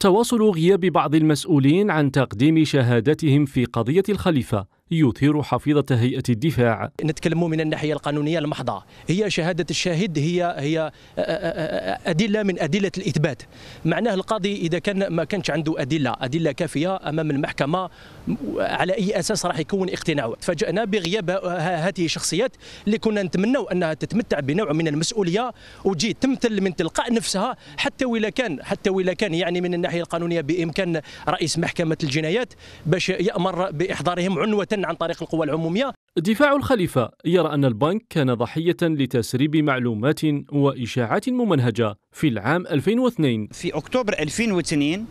تواصل غياب بعض المسؤولين عن تقديم شهادتهم في قضية الخليفة يثير حفيظة هيئة الدفاع نتكلم من الناحية القانونية المحضة هي شهادة الشاهد هي هي أدلة من أدلة الإثبات معناه القاضي إذا كان ما كانش عنده أدلة أدلة كافية أمام المحكمة على أي أساس راح يكون اقتناعه تفاجأنا بغياب هذه الشخصيات اللي كنا نتمنوا أنها تتمتع بنوع من المسؤولية وتجي تمثل من تلقاء نفسها حتى ولا كان حتى ولا كان يعني من الناحية القانونية بإمكان رئيس محكمة الجنايات باش يأمر بإحضارهم عنوة عن طريق القوى العمومية دفاع الخليفة يرى أن البنك كان ضحية لتسريب معلومات وإشاعات ممنهجة في العام 2002 في أكتوبر 2002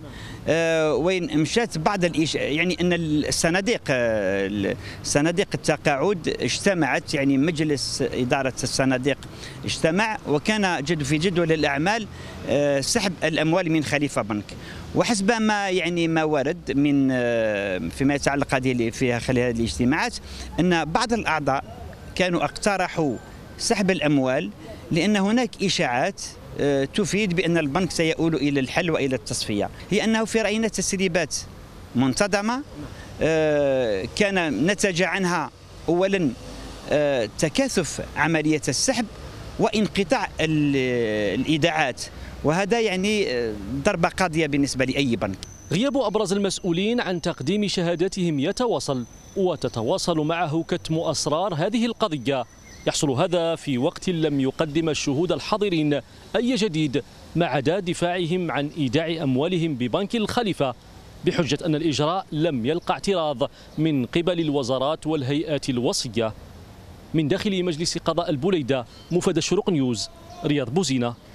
آه، وين مشات بعض الإش... يعني ان الصناديق آه، صناديق التقاعد اجتمعت يعني مجلس اداره الصناديق اجتمع وكان جد في جدول الاعمال آه، سحب الاموال من خليفه بنك وحسب ما يعني ما ورد من فيما يتعلق هذه فيها خلال هذه الاجتماعات ان بعض الاعضاء كانوا اقترحوا سحب الاموال لأن هناك إشاعات آه، تفيد بأن البنك سيؤول إلى الحل وإلى التصفية هي أنه في رأينا تسريبات منتظمة آه، كان نتج عنها أولا آه، تكاثف عملية السحب وانقطاع الإيداعات وهذا يعني ضربة قاضية بالنسبة لأي بنك غياب أبرز المسؤولين عن تقديم شهاداتهم يتواصل وتتواصل معه كتم أسرار هذه القضية يحصل هذا في وقت لم يقدم الشهود الحاضرين أي جديد ما عدا دفاعهم عن إيداع أموالهم ببنك الخليفة بحجة أن الإجراء لم يلقى اعتراض من قبل الوزارات والهيئات الوصية من داخل مجلس قضاء البوليدة مفدى الشروق نيوز رياض بوزينة